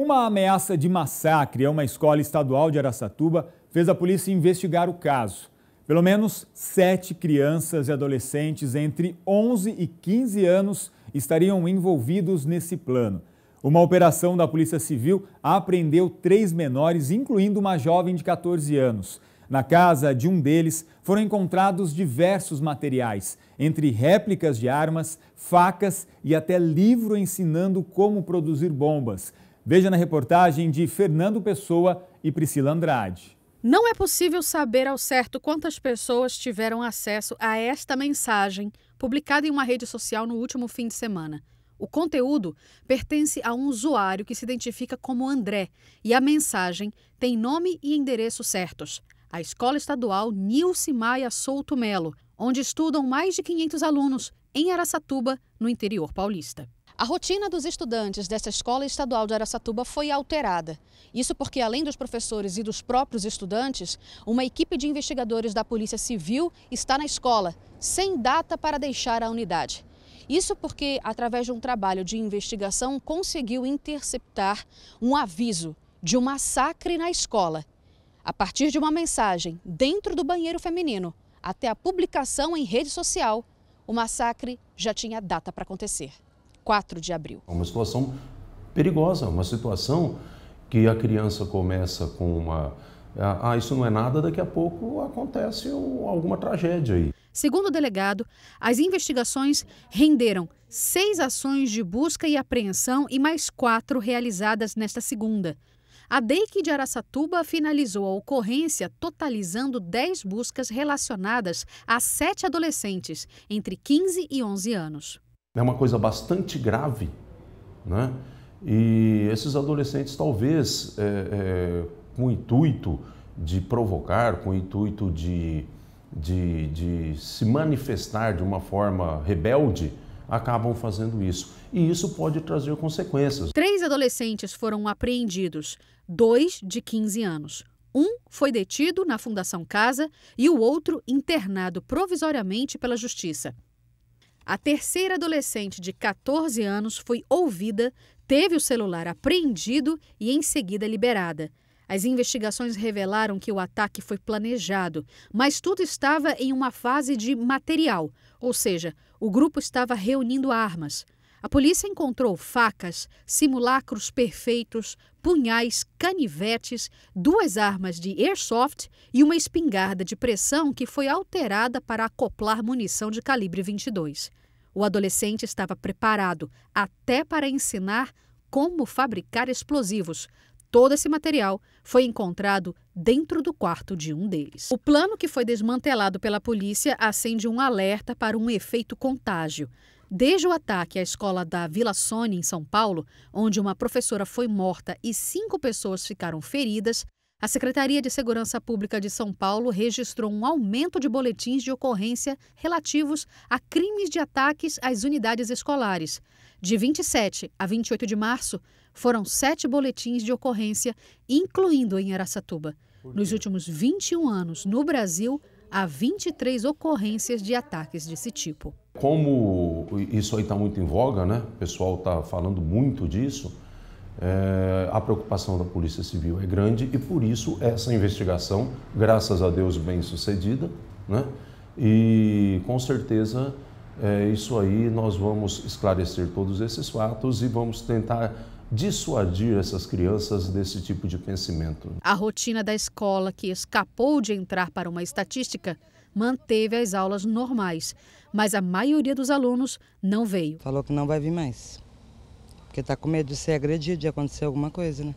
Uma ameaça de massacre a uma escola estadual de Araçatuba fez a polícia investigar o caso. Pelo menos sete crianças e adolescentes entre 11 e 15 anos estariam envolvidos nesse plano. Uma operação da Polícia Civil apreendeu três menores, incluindo uma jovem de 14 anos. Na casa de um deles foram encontrados diversos materiais, entre réplicas de armas, facas e até livro ensinando como produzir bombas, Veja na reportagem de Fernando Pessoa e Priscila Andrade. Não é possível saber ao certo quantas pessoas tiveram acesso a esta mensagem publicada em uma rede social no último fim de semana. O conteúdo pertence a um usuário que se identifica como André e a mensagem tem nome e endereço certos. A Escola Estadual Nilce Maia Souto Melo, onde estudam mais de 500 alunos em Araçatuba, no interior paulista. A rotina dos estudantes dessa escola estadual de Aracatuba foi alterada. Isso porque, além dos professores e dos próprios estudantes, uma equipe de investigadores da Polícia Civil está na escola, sem data para deixar a unidade. Isso porque, através de um trabalho de investigação, conseguiu interceptar um aviso de um massacre na escola. A partir de uma mensagem dentro do banheiro feminino até a publicação em rede social, o massacre já tinha data para acontecer. 4 de abril. Uma situação perigosa, uma situação que a criança começa com uma. Ah, ah isso não é nada, daqui a pouco acontece alguma tragédia aí. Segundo o delegado, as investigações renderam seis ações de busca e apreensão e mais quatro realizadas nesta segunda. A DEIC de Araçatuba finalizou a ocorrência totalizando dez buscas relacionadas a sete adolescentes entre 15 e 11 anos. É uma coisa bastante grave. Né? E esses adolescentes, talvez é, é, com o intuito de provocar, com o intuito de, de, de se manifestar de uma forma rebelde, acabam fazendo isso. E isso pode trazer consequências. Três adolescentes foram apreendidos, dois de 15 anos. Um foi detido na Fundação Casa e o outro internado provisoriamente pela Justiça. A terceira adolescente de 14 anos foi ouvida, teve o celular apreendido e em seguida liberada. As investigações revelaram que o ataque foi planejado, mas tudo estava em uma fase de material, ou seja, o grupo estava reunindo armas. A polícia encontrou facas, simulacros perfeitos, punhais, canivetes, duas armas de airsoft e uma espingarda de pressão que foi alterada para acoplar munição de calibre 22. O adolescente estava preparado até para ensinar como fabricar explosivos. Todo esse material foi encontrado dentro do quarto de um deles. O plano que foi desmantelado pela polícia acende um alerta para um efeito contágio. Desde o ataque à escola da Vila Sônia, em São Paulo, onde uma professora foi morta e cinco pessoas ficaram feridas, a Secretaria de Segurança Pública de São Paulo registrou um aumento de boletins de ocorrência relativos a crimes de ataques às unidades escolares. De 27 a 28 de março, foram sete boletins de ocorrência, incluindo em Aracatuba. Nos últimos 21 anos, no Brasil, há 23 ocorrências de ataques desse tipo como isso aí está muito em voga, né? o pessoal está falando muito disso, é, a preocupação da Polícia Civil é grande e por isso essa investigação, graças a Deus, bem sucedida, né? e com certeza é, isso aí nós vamos esclarecer todos esses fatos e vamos tentar dissuadir essas crianças desse tipo de pensamento. A rotina da escola, que escapou de entrar para uma estatística, manteve as aulas normais, mas a maioria dos alunos não veio. Falou que não vai vir mais, porque está com medo de ser agredido, de acontecer alguma coisa, né?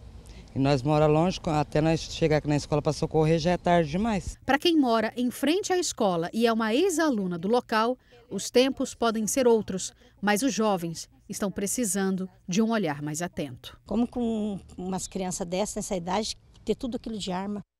E nós mora longe, até nós chegar aqui na escola para socorrer já é tarde demais. Para quem mora em frente à escola e é uma ex-aluna do local, os tempos podem ser outros, mas os jovens estão precisando de um olhar mais atento. Como com umas crianças dessa nessa idade ter tudo aquilo de arma,